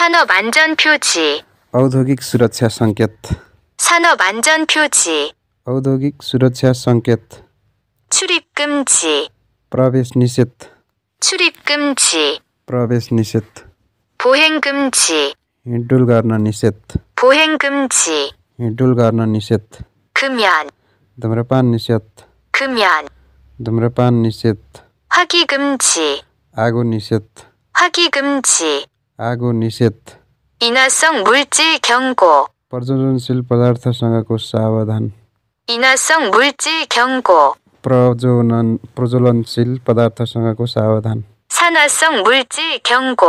산업 안전 표지 औद्योगिक सुरक्षा सङ्केत 산업 안전 표지 औद्योगिक सुरक्षा सङ्केत 출입 금지 प्रवेश निषेध 출입 금지 प्रवेश निषेध 보행 금지 हिँडडुल गर्न निषेध 보행 금지 हिँडडुल गर्न निषेध 금연 धुम्रपान निषेध 금연 धुम्रपान निषेध 허기 금지 आगो निषेध 허기 금지 आगो निषेध 인화성 물질 경고 प्रज्वलनशील पदार्थसँगको सावधान 인화성 물질 경고 प्रज्वलन प्रज्वलनशील पदार्थसँगको सावधान 산화성 물질 경고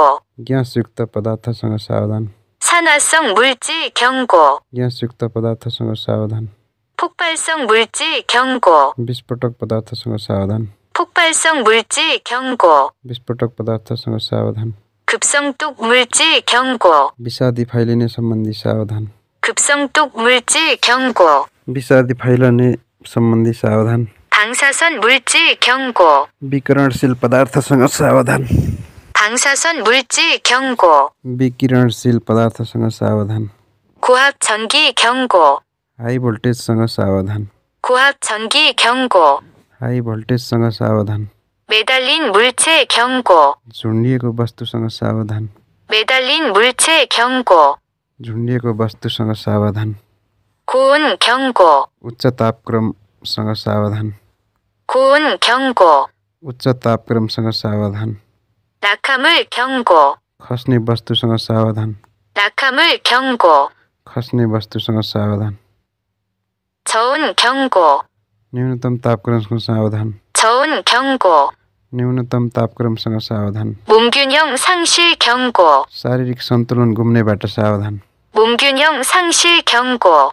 ग्यासयुक्त पदार्थसँग सावधान 산화성 물질 경고 ग्यासयुक्त पदार्थसँग सावधान 폭발성 물질 경고 विस्फोटक पदार्थसँग सावधान 폭발성 물질 경고 विस्फोटक पदार्थसँग सावधान 급성독 물질 경고 विषादी फैलिने सम्बन्धी सावधान 급성독 물질 경고 विषादी फैलने सम्बन्धी सावधान 방사선 물질 경고 विकिरणशील पदार्थसँग सावधान 방사선 물질 경고 विकिरणशील पदार्थसँग सावधान 고압 전기 경고 हाई भोल्टेजसँग सावधान 고압 전기 경고 हाई भोल्टेजसँग सावधान 매달린 물체 경고 झुन्डिएको वस्तुसँग सावधान 매달린 물체 경고 झुन्डिएको वस्तुसँग सावधान 고온 경고 उच्च तापक्रमसँग सावधान 고온 경고 उच्च तापक्रमसँग सावधान 낙하물 경고 खस्ने वस्तुसँग सावधान 낙하물 경고 खस्ने वस्तुसँग सावधान 저온 경고 न्यूनतम तापक्रमसँग सावधान 저온 경고 न्यूनतम तापक्रमसँग सावधान 몸균형 상실 경고. शारीरिक सन्तुलन गुम्नेबाट सावधान 몸균형 상실 경고.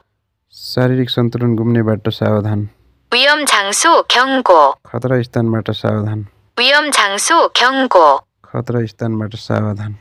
शारीरिक सन्तुलन गुम्नेबाट सावधान 위험 장소 경고. खतरा स्थानबाट सावधान 위험 장소 경고. खतरा स्थानबाट सावधान